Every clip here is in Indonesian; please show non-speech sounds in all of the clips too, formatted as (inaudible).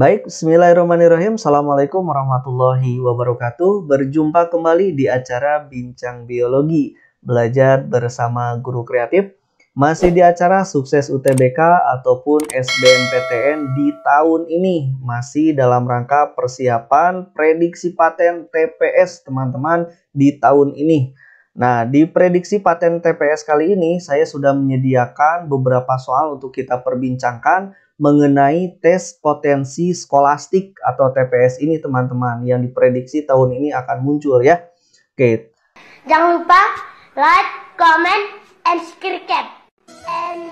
Baik, bismillahirrahmanirrahim. Assalamualaikum warahmatullahi wabarakatuh. Berjumpa kembali di acara Bincang Biologi, belajar bersama guru kreatif. Masih di acara Sukses UTBK ataupun SBMPTN di tahun ini. Masih dalam rangka persiapan prediksi paten TPS, teman-teman, di tahun ini. Nah, di prediksi paten TPS kali ini, saya sudah menyediakan beberapa soal untuk kita perbincangkan mengenai tes potensi skolastik atau TPS ini teman-teman yang diprediksi tahun ini akan muncul ya. Oke. Jangan lupa like, comment, and subscribe. And...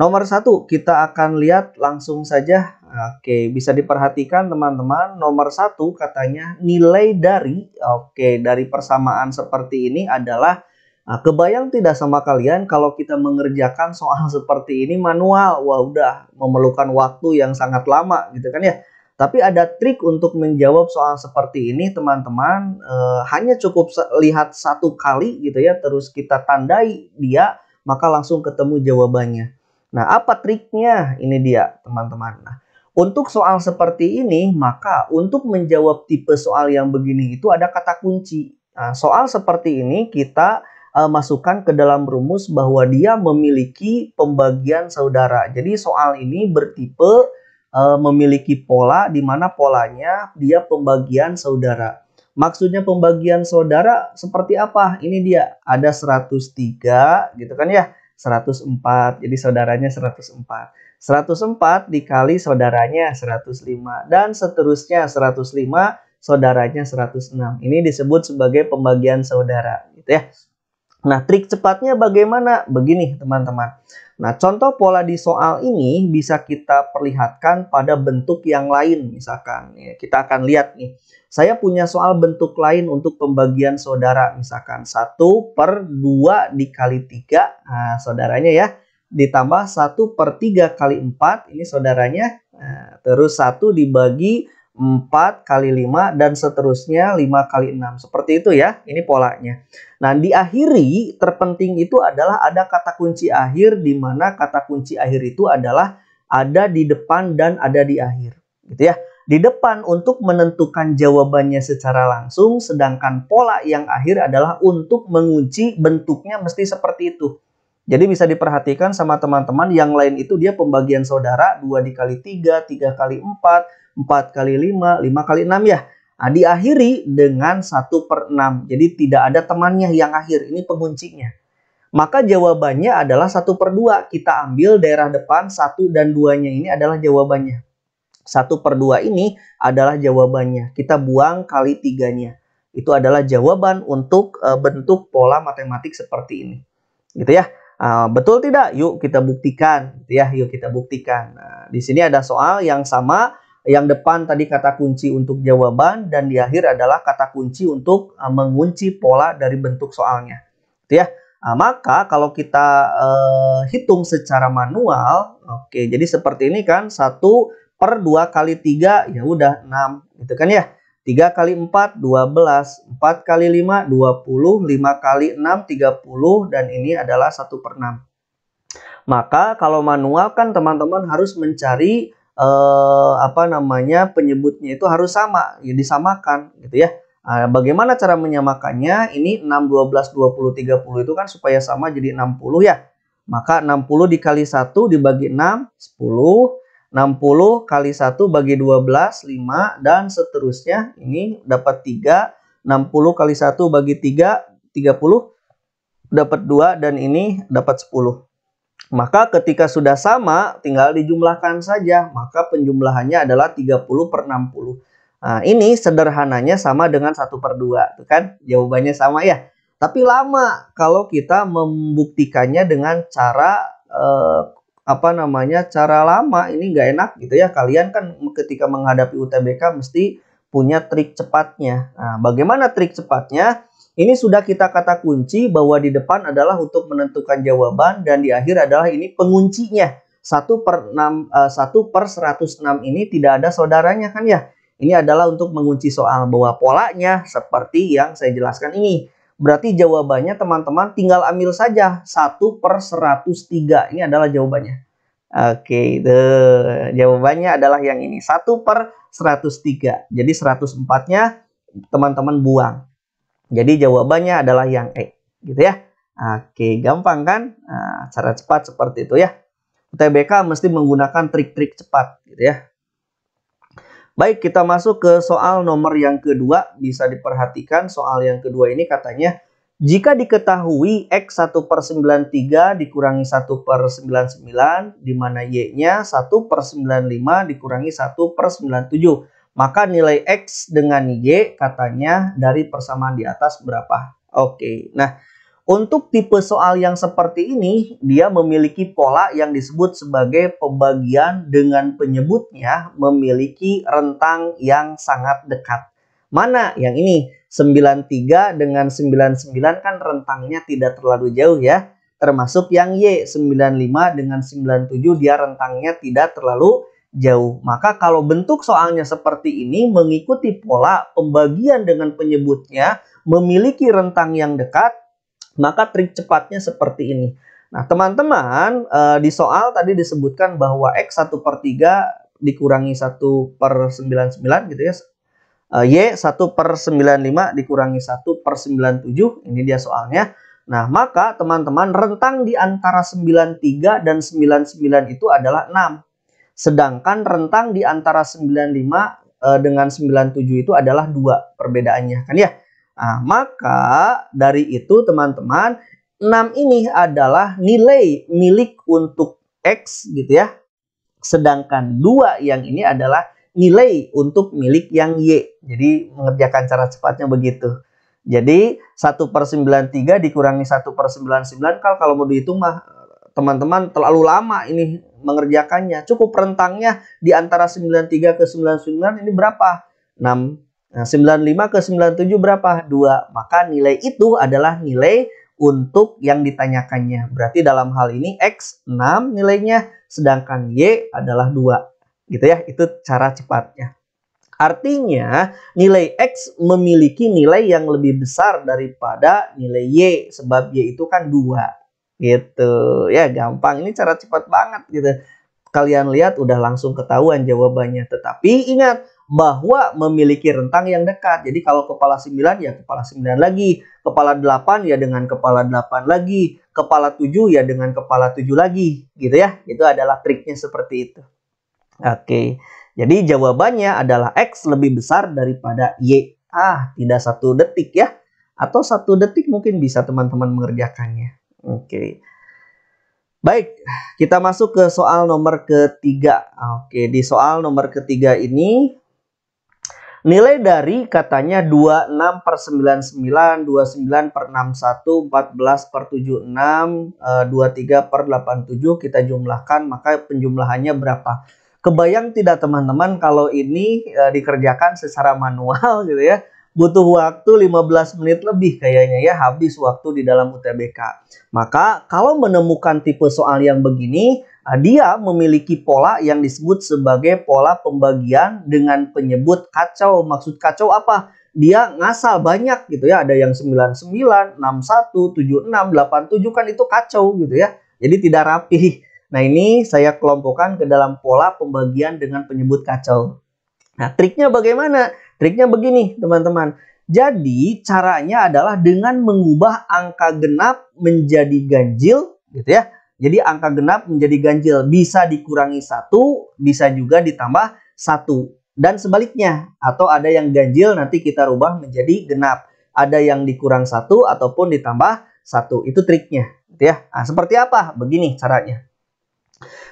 Nomor satu kita akan lihat langsung saja. Oke, bisa diperhatikan teman-teman. Nomor satu katanya nilai dari, oke dari persamaan seperti ini adalah Nah, kebayang tidak sama kalian kalau kita mengerjakan soal seperti ini manual, wah udah memerlukan waktu yang sangat lama gitu kan ya. Tapi ada trik untuk menjawab soal seperti ini teman-teman, e, hanya cukup lihat satu kali gitu ya, terus kita tandai dia, maka langsung ketemu jawabannya. Nah, apa triknya? Ini dia teman-teman. Nah, untuk soal seperti ini, maka untuk menjawab tipe soal yang begini itu ada kata kunci. Nah, soal seperti ini kita uh, masukkan ke dalam rumus bahwa dia memiliki pembagian saudara. Jadi soal ini bertipe uh, memiliki pola di mana polanya dia pembagian saudara. Maksudnya pembagian saudara seperti apa? Ini dia ada 103 gitu kan ya. 104. Jadi saudaranya 104. 104 dikali saudaranya 105 dan seterusnya 105 saudaranya 106. Ini disebut sebagai pembagian saudara gitu ya. Nah, trik cepatnya bagaimana? Begini, teman-teman. Nah, contoh pola di soal ini bisa kita perlihatkan pada bentuk yang lain, misalkan. Ya, kita akan lihat nih. Saya punya soal bentuk lain untuk pembagian saudara, misalkan 1 per 2 dikali 3, nah, saudaranya ya, ditambah 1 per 3 kali 4, ini saudaranya, nah, terus 1 dibagi 4 kali 5 dan seterusnya 5 kali 6. Seperti itu ya, ini polanya. Nah, diakhiri terpenting itu adalah ada kata kunci akhir di mana kata kunci akhir itu adalah ada di depan dan ada di akhir. Gitu ya. Di depan untuk menentukan jawabannya secara langsung sedangkan pola yang akhir adalah untuk mengunci bentuknya mesti seperti itu. Jadi bisa diperhatikan sama teman-teman yang lain itu dia pembagian saudara 2 dikali 3, 3 kali 4, 4 kali 5, 5 kali 6 ya. Nah, diakhiri dengan 1 per 6. Jadi tidak ada temannya yang akhir. Ini penguncinya. Maka jawabannya adalah 1 per 2. Kita ambil daerah depan 1 dan 2-nya ini adalah jawabannya. 1 per 2 ini adalah jawabannya. Kita buang kali 3-nya. Itu adalah jawaban untuk eh, bentuk pola matematik seperti ini. Gitu ya. Ah, betul tidak? Yuk kita buktikan, gitu ya. Yuk kita buktikan. Nah, di sini ada soal yang sama, yang depan tadi kata kunci untuk jawaban dan di akhir adalah kata kunci untuk uh, mengunci pola dari bentuk soalnya, gitu ya. Nah, maka kalau kita uh, hitung secara manual, oke, okay, jadi seperti ini kan satu per dua kali tiga ya udah enam, gitu kan ya. 3 kali 4, 12. 4 kali 5, 20. 5 kali 6, 30. Dan ini adalah 1 per 6. Maka kalau manual kan teman-teman harus mencari eh, apa namanya penyebutnya itu harus sama. Ya disamakan gitu ya. Nah, bagaimana cara menyamakannya? Ini 6, 12, 20, 30 itu kan supaya sama jadi 60 ya. Maka 60 dikali 1 dibagi 6, 10. 60 kali 1 bagi 12, 5, dan seterusnya. Ini dapat 3, 60 kali 1 bagi 3, 30, dapat 2, dan ini dapat 10. Maka ketika sudah sama, tinggal dijumlahkan saja. Maka penjumlahannya adalah 30 per 60. Nah, ini sederhananya sama dengan 1 per 2. kan jawabannya sama ya. Tapi lama kalau kita membuktikannya dengan cara uh, apa namanya cara lama ini nggak enak gitu ya kalian kan ketika menghadapi UTBK mesti punya trik cepatnya nah bagaimana trik cepatnya ini sudah kita kata kunci bahwa di depan adalah untuk menentukan jawaban dan di akhir adalah ini penguncinya 1 per 6 1 eh, per 106 ini tidak ada saudaranya kan ya ini adalah untuk mengunci soal bahwa polanya seperti yang saya jelaskan ini Berarti jawabannya teman-teman tinggal ambil saja 1 per 103. Ini adalah jawabannya. Oke, itu jawabannya adalah yang ini. 1 per 103. Jadi 104-nya teman-teman buang. Jadi jawabannya adalah yang E. Gitu ya. Oke, gampang kan? Nah, cara cepat seperti itu ya. UTBK mesti menggunakan trik-trik cepat gitu ya. Baik, kita masuk ke soal nomor yang kedua. Bisa diperhatikan soal yang kedua ini katanya, jika diketahui X 1 per 93 dikurangi 1 per 99, di mana Y-nya 1 per 95 dikurangi 1 per 97, maka nilai X dengan Y katanya dari persamaan di atas berapa? Oke, nah untuk tipe soal yang seperti ini, dia memiliki pola yang disebut sebagai pembagian dengan penyebutnya memiliki rentang yang sangat dekat. Mana yang ini? 93 dengan 99 kan rentangnya tidak terlalu jauh ya. Termasuk yang Y, 95 dengan 97 dia rentangnya tidak terlalu jauh. Maka kalau bentuk soalnya seperti ini mengikuti pola pembagian dengan penyebutnya memiliki rentang yang dekat maka trik cepatnya seperti ini. Nah, teman-teman, eh, di soal tadi disebutkan bahwa X 1 per 3 dikurangi 1 per 99 gitu ya. Eh, y 1 per 95 dikurangi 1 per 97. Ini dia soalnya. Nah, maka teman-teman rentang di antara 93 dan 99 itu adalah 6. Sedangkan rentang di antara 95 eh, dengan 97 itu adalah 2 perbedaannya kan ya. Nah, maka dari itu teman-teman 6 ini adalah nilai milik untuk X gitu ya. Sedangkan dua yang ini adalah nilai untuk milik yang Y. Jadi mengerjakan cara cepatnya begitu. Jadi 1 per 93 dikurangi 1 per 99 kalau, kalau mau dihitung mah teman-teman terlalu lama ini mengerjakannya. Cukup rentangnya di antara 93 ke 99 ini berapa? 6 Nah, 95 ke 97 berapa? 2. Maka nilai itu adalah nilai untuk yang ditanyakannya. Berarti dalam hal ini X 6 nilainya, sedangkan Y adalah 2. Gitu ya, itu cara cepatnya. Artinya nilai X memiliki nilai yang lebih besar daripada nilai Y. Sebab Y itu kan 2. Gitu. Ya gampang, ini cara cepat banget gitu. Kalian lihat udah langsung ketahuan jawabannya. Tetapi ingat, bahwa memiliki rentang yang dekat. Jadi kalau kepala 9 ya kepala 9 lagi, kepala 8 ya dengan kepala 8 lagi, kepala 7 ya dengan kepala 7 lagi gitu ya. Itu adalah triknya seperti itu. Oke. Jadi jawabannya adalah X lebih besar daripada Y. Ah, tidak satu detik ya. Atau satu detik mungkin bisa teman-teman mengerjakannya. Oke. Baik, kita masuk ke soal nomor ketiga. Oke, di soal nomor ketiga ini Nilai dari katanya 26 per 99, 29 per 61, 14 per 76, 23 eh, per 87 kita jumlahkan maka penjumlahannya berapa. Kebayang tidak teman-teman kalau ini e, dikerjakan secara manual (laughs) gitu ya. Butuh waktu 15 menit lebih kayaknya ya habis waktu di dalam UTBK. Maka kalau menemukan tipe soal yang begini Ah, dia memiliki pola yang disebut sebagai pola pembagian dengan penyebut kacau. Maksud kacau apa? Dia ngasal banyak gitu ya. Ada yang 99, 61, 76, 87 kan itu kacau gitu ya. Jadi tidak rapi. Nah ini saya kelompokkan ke dalam pola pembagian dengan penyebut kacau. Nah triknya bagaimana? Triknya begini teman-teman. Jadi caranya adalah dengan mengubah angka genap menjadi ganjil gitu ya jadi angka genap menjadi ganjil bisa dikurangi satu, bisa juga ditambah satu dan sebaliknya atau ada yang ganjil nanti kita rubah menjadi genap, ada yang dikurang satu ataupun ditambah satu itu triknya, gitu ya. Nah, seperti apa? Begini caranya.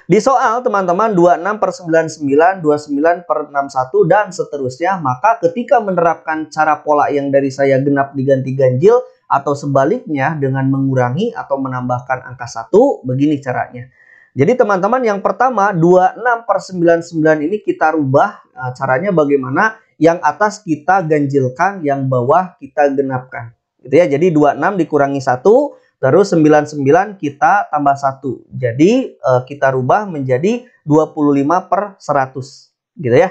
Di soal teman-teman 26 per 99, 29 per 61 dan seterusnya maka ketika menerapkan cara pola yang dari saya genap diganti ganjil atau sebaliknya dengan mengurangi atau menambahkan angka satu begini caranya. Jadi teman-teman yang pertama 26 per 99 ini kita rubah e, caranya bagaimana yang atas kita ganjilkan yang bawah kita genapkan gitu ya. Jadi 26 dikurangi 1 terus 99 kita tambah 1. Jadi e, kita rubah menjadi 25 per 100 gitu ya.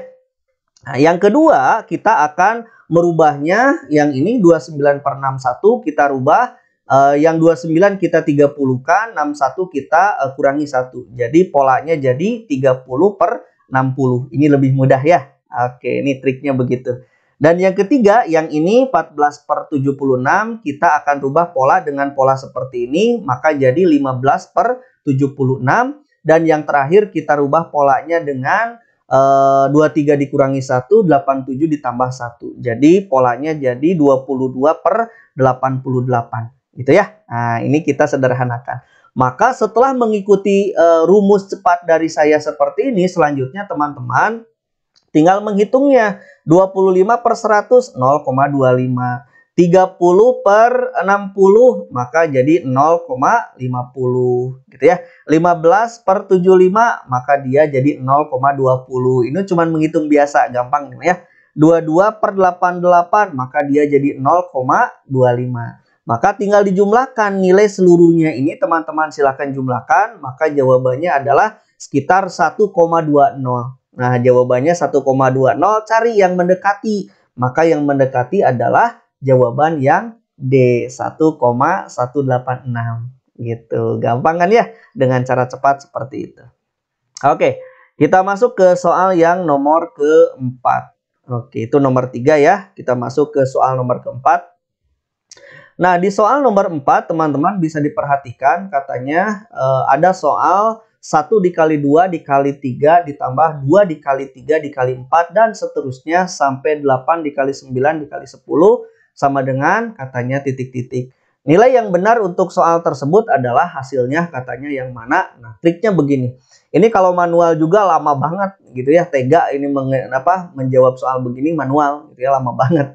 Nah, yang kedua kita akan merubahnya yang ini 29 per 61 kita rubah uh, yang 29 kita 30-kan 61 kita uh, kurangi 1 jadi polanya jadi 30 per 60 ini lebih mudah ya oke ini triknya begitu dan yang ketiga yang ini 14 per 76 kita akan rubah pola dengan pola seperti ini maka jadi 15 per 76 dan yang terakhir kita rubah polanya dengan 23 eh, dikurangi 1, 87 ditambah 1. Jadi polanya jadi 22 per 88. Gitu ya. Nah, ini kita sederhanakan. Maka setelah mengikuti uh, rumus cepat dari saya seperti ini, selanjutnya teman-teman tinggal menghitungnya. 25 per 100, 0,25. 30 per 60 maka jadi 0,50 gitu ya. 15 per 75 maka dia jadi 0,20. Ini cuman menghitung biasa gampang gitu ya. 22 per 88 maka dia jadi 0,25. Maka tinggal dijumlahkan nilai seluruhnya ini teman-teman silahkan jumlahkan. Maka jawabannya adalah sekitar 1,20. Nah jawabannya 1,20 cari yang mendekati. Maka yang mendekati adalah jawaban yang D 1,186 gitu. Gampang kan ya dengan cara cepat seperti itu. Oke, kita masuk ke soal yang nomor keempat. Oke, itu nomor tiga ya. Kita masuk ke soal nomor keempat. Nah, di soal nomor 4, teman-teman bisa diperhatikan katanya eh, ada soal 1 dikali 2 dikali 3 ditambah 2 dikali 3 dikali 4 dan seterusnya sampai 8 dikali 9 dikali 10 sama dengan katanya titik-titik. Nilai yang benar untuk soal tersebut adalah hasilnya katanya yang mana. Nah, triknya begini. Ini kalau manual juga lama banget gitu ya, tega ini menge apa menjawab soal begini manual gitu ya lama banget.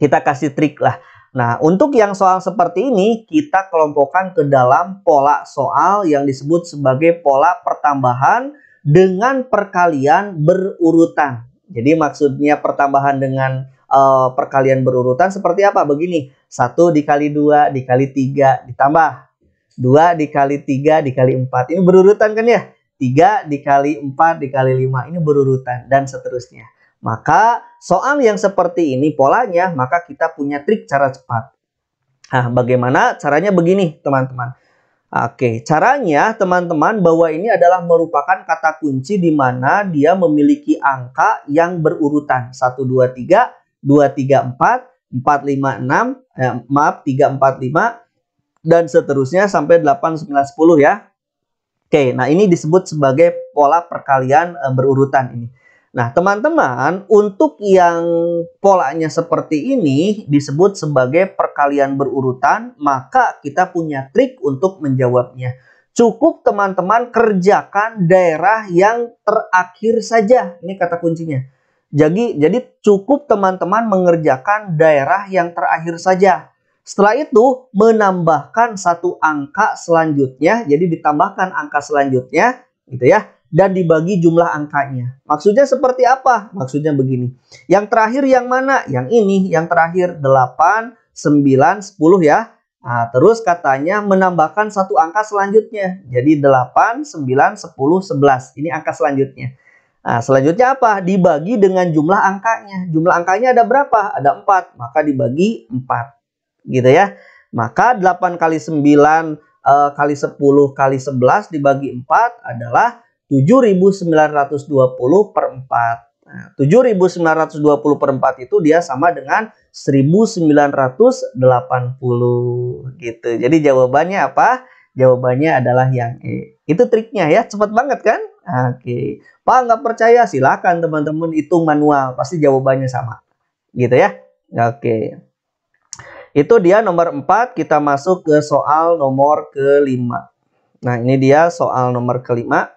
Kita kasih trik lah. Nah, untuk yang soal seperti ini, kita kelompokkan ke dalam pola soal yang disebut sebagai pola pertambahan dengan perkalian berurutan. Jadi maksudnya pertambahan dengan uh, perkalian berurutan seperti apa? Begini, satu dikali dua dikali tiga ditambah dua dikali tiga dikali empat Ini berurutan kan ya? tiga dikali empat dikali lima ini berurutan dan seterusnya. Maka soal yang seperti ini polanya, maka kita punya trik cara cepat. Nah, bagaimana caranya begini, teman-teman. Oke, caranya teman-teman bahwa ini adalah merupakan kata kunci di mana dia memiliki angka yang berurutan. 1, 2, 3, 234, 456, eh, maaf 345 dan seterusnya sampai 8, 9, 10 ya. Oke, nah ini disebut sebagai pola perkalian eh, berurutan ini. Nah, teman-teman, untuk yang polanya seperti ini disebut sebagai perkalian berurutan, maka kita punya trik untuk menjawabnya. Cukup teman-teman kerjakan daerah yang terakhir saja. Ini kata kuncinya. Jadi jadi cukup teman-teman mengerjakan daerah yang terakhir saja. Setelah itu menambahkan satu angka selanjutnya, jadi ditambahkan angka selanjutnya gitu ya dan dibagi jumlah angkanya. Maksudnya seperti apa? Maksudnya begini. Yang terakhir yang mana? Yang ini, yang terakhir 8, 9, 10 ya. Nah, terus katanya menambahkan satu angka selanjutnya. Jadi 8, 9, 10, 11. Ini angka selanjutnya. Nah, selanjutnya apa? Dibagi dengan jumlah angkanya. Jumlah angkanya ada berapa? Ada 4. Maka dibagi 4. Gitu ya. Maka 8 kali 9 eh, kali 10 kali 11 dibagi 4 adalah 7.920 per 4. Nah, 7.920 per 4 itu dia sama dengan 1.980 gitu. Jadi jawabannya apa? Jawabannya adalah yang E. Itu triknya ya, cepat banget kan? Oke. Pak nggak percaya silakan teman-teman hitung manual pasti jawabannya sama. Gitu ya. Oke. Itu dia nomor 4 kita masuk ke soal nomor kelima. Nah ini dia soal nomor kelima.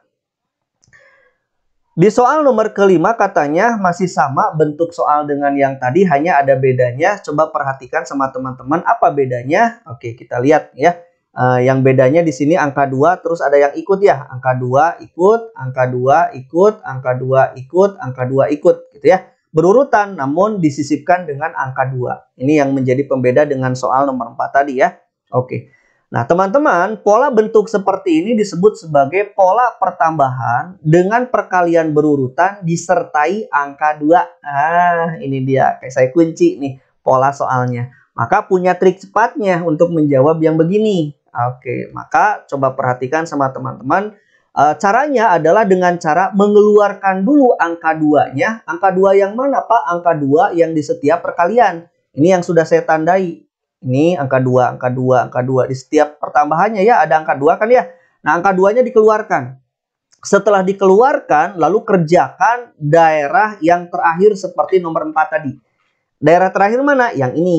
Di soal nomor kelima katanya masih sama bentuk soal dengan yang tadi hanya ada bedanya. Coba perhatikan sama teman-teman apa bedanya. Oke kita lihat ya. Uh, yang bedanya di sini angka 2 terus ada yang ikut ya. Angka 2 ikut, angka 2 ikut, angka 2 ikut, angka 2 ikut gitu ya. Berurutan namun disisipkan dengan angka 2. Ini yang menjadi pembeda dengan soal nomor 4 tadi ya. Oke. Nah, teman-teman, pola bentuk seperti ini disebut sebagai pola pertambahan dengan perkalian berurutan disertai angka 2. Ah, ini dia. Kayak saya kunci nih pola soalnya. Maka punya trik cepatnya untuk menjawab yang begini. Oke, maka coba perhatikan sama teman-teman. E, caranya adalah dengan cara mengeluarkan dulu angka duanya. Angka dua yang mana Pak? Angka dua yang di setiap perkalian. Ini yang sudah saya tandai. Ini angka dua, angka dua, angka dua Di setiap pertambahannya ya ada angka dua kan ya. Nah angka duanya dikeluarkan. Setelah dikeluarkan, lalu kerjakan daerah yang terakhir seperti nomor 4 tadi. Daerah terakhir mana? Yang ini.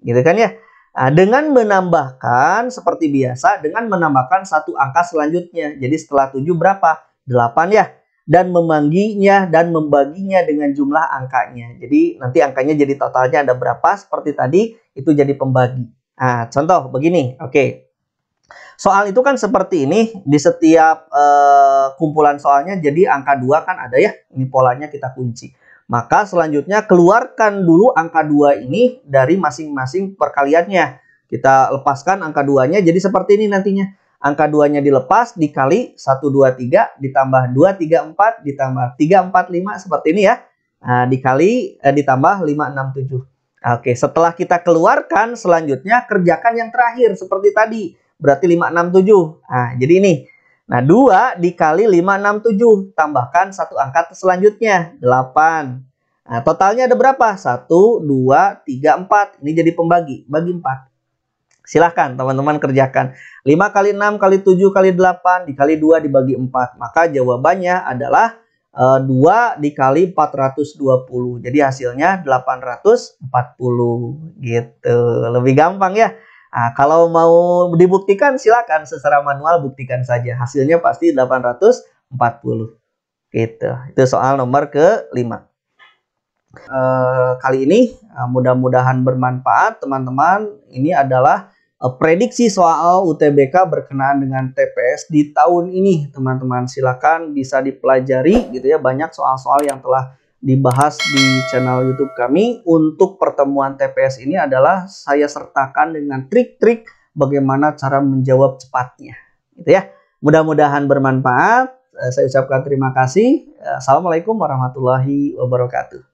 Gitu kan ya. Nah, dengan menambahkan seperti biasa dengan menambahkan satu angka selanjutnya. Jadi setelah 7 berapa? 8 ya. Dan memangginya dan membaginya dengan jumlah angkanya. Jadi nanti angkanya jadi totalnya ada berapa seperti tadi itu jadi pembagi. Nah, contoh begini. Oke. Okay. Soal itu kan seperti ini di setiap uh, kumpulan soalnya jadi angka 2 kan ada ya. Ini polanya kita kunci. Maka selanjutnya keluarkan dulu angka 2 ini dari masing-masing perkaliannya. Kita lepaskan angka 2-nya jadi seperti ini nantinya. Angka 2-nya dilepas dikali 1, 2, 3 ditambah 2, 3, 4 ditambah 3, 4, 5 seperti ini ya. Nah, dikali eh, ditambah 5, 6, 7. Oke, setelah kita keluarkan, selanjutnya kerjakan yang terakhir seperti tadi. Berarti 5, 6, 7. Nah, jadi ini Nah, 2 dikali 5, 6, 7. Tambahkan satu angka selanjutnya, 8. Nah, totalnya ada berapa? 1, 2, 3, 4. Ini jadi pembagi, bagi 4. Silahkan teman-teman kerjakan. 5 kali 6 kali 7 kali 8 dikali 2 dibagi 4. Maka jawabannya adalah e, eh, 2 dikali 420. Jadi hasilnya 840 gitu. Lebih gampang ya. Nah, kalau mau dibuktikan silakan secara manual buktikan saja. Hasilnya pasti 840. Gitu. Itu soal nomor ke-5. E, eh, kali ini ah, mudah-mudahan bermanfaat teman-teman. Ini adalah eh, prediksi soal UTBK berkenaan dengan TPS di tahun ini, teman-teman. Silakan bisa dipelajari gitu ya banyak soal-soal yang telah dibahas di channel YouTube kami. Untuk pertemuan TPS ini adalah saya sertakan dengan trik-trik bagaimana cara menjawab cepatnya. Gitu ya. Mudah-mudahan bermanfaat. Eh, saya ucapkan terima kasih. Eh, Assalamualaikum warahmatullahi wabarakatuh.